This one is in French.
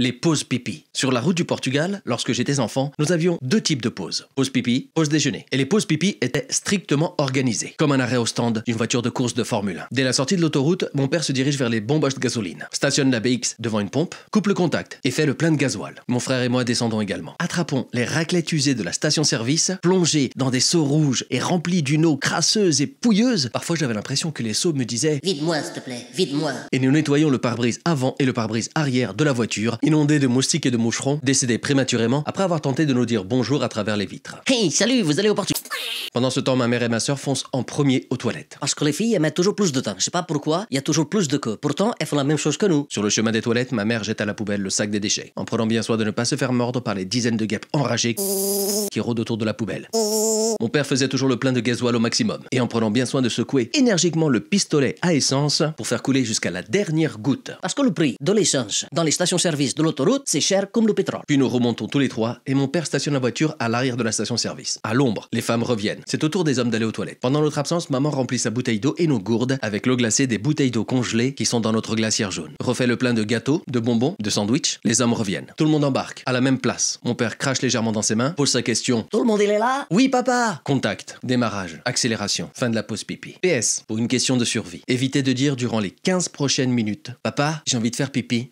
les pauses pipi. Sur la route du Portugal, lorsque j'étais enfant, nous avions deux types de pauses. Pause pipi, pause déjeuner. Et les pauses pipi étaient strictement organisées, comme un arrêt au stand d'une voiture de course de Formule 1. Dès la sortie de l'autoroute, mon père se dirige vers les bombages de gasoline, stationne la BX devant une pompe, coupe le contact et fait le plein de gasoil. Mon frère et moi descendons également. Attrapons les raclettes usées de la station-service, plongées dans des seaux rouges et remplis d'une eau crasseuse et pouilleuse. Parfois, j'avais l'impression que les seaux me disaient Vide-moi, s'il te plaît, vide-moi. Et nous nettoyons le pare-brise avant et le pare-brise arrière de la voiture inondé de moustiques et de moucherons, décédé prématurément après avoir tenté de nous dire bonjour à travers les vitres. Hey, salut, vous allez au Portugal pendant ce temps, ma mère et ma sœur foncent en premier aux toilettes. Parce que les filles, mettent toujours plus de temps. Je sais pas pourquoi, il y a toujours plus de queue. Pourtant, elles font la même chose que nous. Sur le chemin des toilettes, ma mère jette à la poubelle le sac des déchets, en prenant bien soin de ne pas se faire mordre par les dizaines de guêpes enragées qui rôdent autour de la poubelle. Mon père faisait toujours le plein de gasoil au maximum, et en prenant bien soin de secouer énergiquement le pistolet à essence pour faire couler jusqu'à la dernière goutte. Parce que le prix de l'essence dans les stations-service de l'autoroute, c'est cher comme le pétrole. Puis nous remontons tous les trois, et mon père stationne la voiture à l'arrière de la station-service, à l'ombre. Les femmes reviennent. C'est au tour des hommes d'aller aux toilettes. Pendant notre absence, maman remplit sa bouteille d'eau et nos gourdes avec l'eau glacée des bouteilles d'eau congelées qui sont dans notre glacière jaune. Refait le plein de gâteaux, de bonbons, de sandwichs, les hommes reviennent. Tout le monde embarque, à la même place. Mon père crache légèrement dans ses mains, pose sa question. Tout le monde il est là Oui papa Contact, démarrage, accélération, fin de la pause pipi. PS, pour une question de survie. Évitez de dire durant les 15 prochaines minutes, papa, j'ai envie de faire pipi,